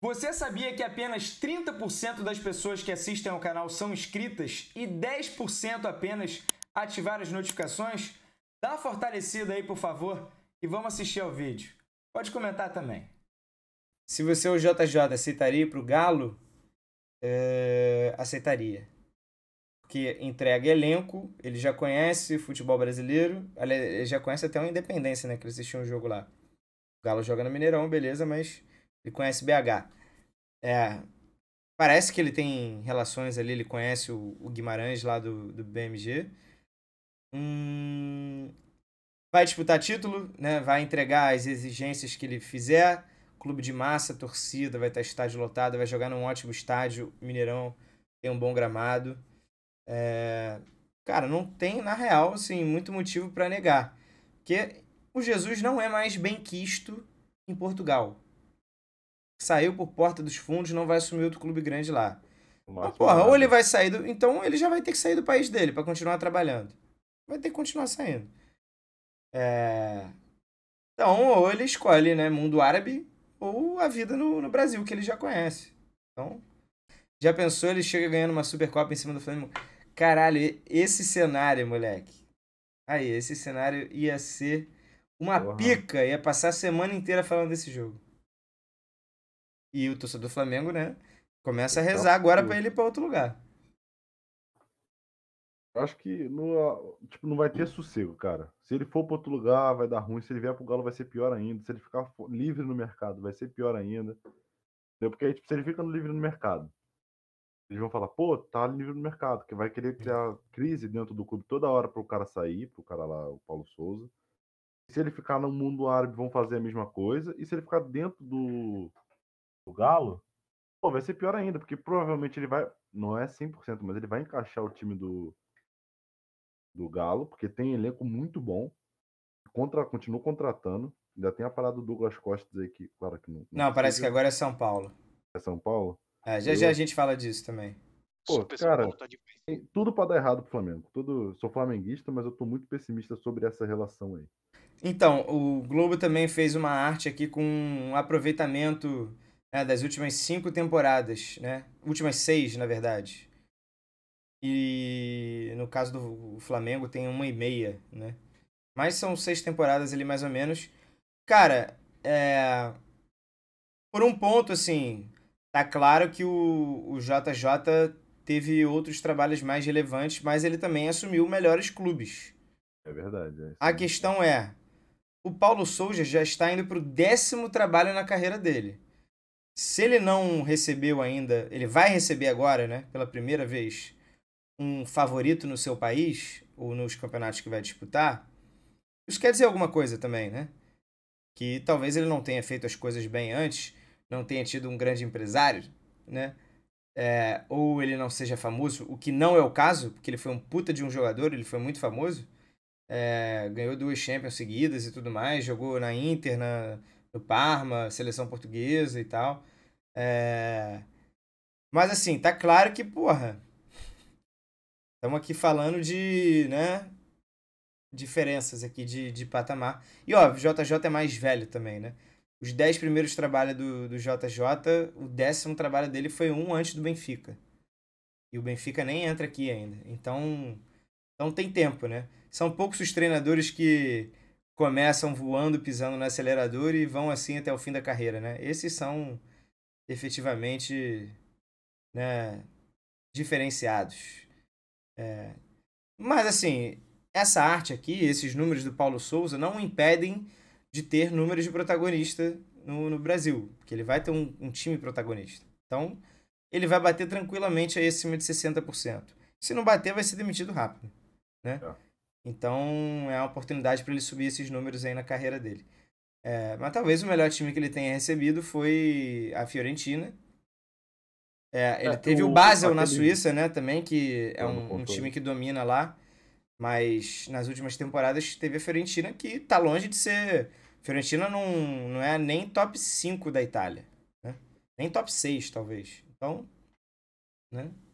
Você sabia que apenas 30% das pessoas que assistem ao canal são inscritas e 10% apenas ativaram as notificações? Dá uma fortalecida aí, por favor, e vamos assistir ao vídeo. Pode comentar também. Se você é o JJ, aceitaria para o Galo? É... aceitaria. Porque entrega elenco, ele já conhece futebol brasileiro, ele já conhece até o Independência, né? Que ele assistiu um jogo lá. O Galo joga no Mineirão, beleza, mas ele conhece BH. É, parece que ele tem relações ali, ele conhece o, o Guimarães lá do, do BMG. Hum, vai disputar título, né? vai entregar as exigências que ele fizer. Clube de massa, torcida, vai estar estádio lotado, vai jogar num ótimo estádio. Mineirão tem um bom gramado. É... Cara, não tem, na real, assim, muito motivo para negar. Porque o Jesus não é mais bem quisto em Portugal saiu por porta dos fundos, não vai assumir outro clube grande lá. Mas, porra, ou ele vai sair do. Então ele já vai ter que sair do país dele para continuar trabalhando. Vai ter que continuar saindo. É... Então, ou ele escolhe, né, mundo árabe ou a vida no, no Brasil, que ele já conhece. Então, já pensou, ele chega ganhando uma Supercopa em cima do Flamengo? Caralho, esse cenário, moleque. Aí, esse cenário ia ser uma porra. pica, ia passar a semana inteira falando desse jogo. E o torcedor do Flamengo, né? Começa a então, rezar agora para ele ir para outro lugar. Eu Acho que no, tipo, não vai ter sossego, cara. Se ele for para outro lugar, vai dar ruim. Se ele vier para o Galo, vai ser pior ainda. Se ele ficar livre no mercado, vai ser pior ainda. Entendeu? Porque aí, tipo, se ele fica livre no mercado, eles vão falar, pô, tá livre no mercado, que vai querer criar crise dentro do clube toda hora para o cara sair, para o cara lá, o Paulo Souza. E se ele ficar no mundo árabe, vão fazer a mesma coisa. E se ele ficar dentro do, do Galo, pô, vai ser pior ainda, porque provavelmente ele vai. Não é 100%, mas ele vai encaixar o time do, do Galo, porque tem elenco muito bom. Contra, continua contratando. Ainda tem a parada do Douglas Costa aí que, claro que não. Não, não parece que agora é São Paulo. É São Paulo? É, já, eu... já a gente fala disso também. Pô, cara, tá tudo para dar errado pro Flamengo. Tudo, sou flamenguista, mas eu tô muito pessimista sobre essa relação aí. Então, o Globo também fez uma arte aqui com um aproveitamento né, das últimas cinco temporadas, né? Últimas seis, na verdade. E no caso do Flamengo tem uma e meia, né? Mas são seis temporadas ali mais ou menos. Cara, é... por um ponto, assim, tá claro que o, o JJ teve outros trabalhos mais relevantes, mas ele também assumiu melhores clubes. É verdade. É A questão é, o Paulo Souza já está indo pro décimo trabalho na carreira dele. Se ele não recebeu ainda, ele vai receber agora, né, pela primeira vez, um favorito no seu país ou nos campeonatos que vai disputar, isso quer dizer alguma coisa também, né? Que talvez ele não tenha feito as coisas bem antes, não tenha tido um grande empresário, né? É, ou ele não seja famoso, o que não é o caso, porque ele foi um puta de um jogador, ele foi muito famoso. É, ganhou duas Champions seguidas e tudo mais, jogou na Inter, na, no Parma, seleção portuguesa e tal. É... Mas assim, tá claro que, porra, estamos aqui falando de, né, diferenças aqui de, de patamar. E óbvio, JJ é mais velho também, né? Os dez primeiros trabalhos do, do JJ, o décimo trabalho dele foi um antes do Benfica. E o Benfica nem entra aqui ainda. Então, então tem tempo, né? São poucos os treinadores que começam voando, pisando no acelerador e vão assim até o fim da carreira, né? Esses são efetivamente né, diferenciados. É... Mas assim, essa arte aqui, esses números do Paulo Souza, não impedem de ter números de protagonista no, no Brasil, porque ele vai ter um, um time protagonista. Então, ele vai bater tranquilamente aí acima de 60%. Se não bater, vai ser demitido rápido, né? É. Então é uma oportunidade para ele subir esses números aí na carreira dele. É, mas talvez o melhor time que ele tenha recebido foi a Fiorentina. É, é ele é, teve o, o Basel na Suíça, né? Também, que é um, um, time que domina lá. Mas nas últimas temporadas teve a Fiorentina, que tá longe de ser. Fiorentina não, não é nem top 5 da Itália. Né? Nem top 6, talvez. Então. Né?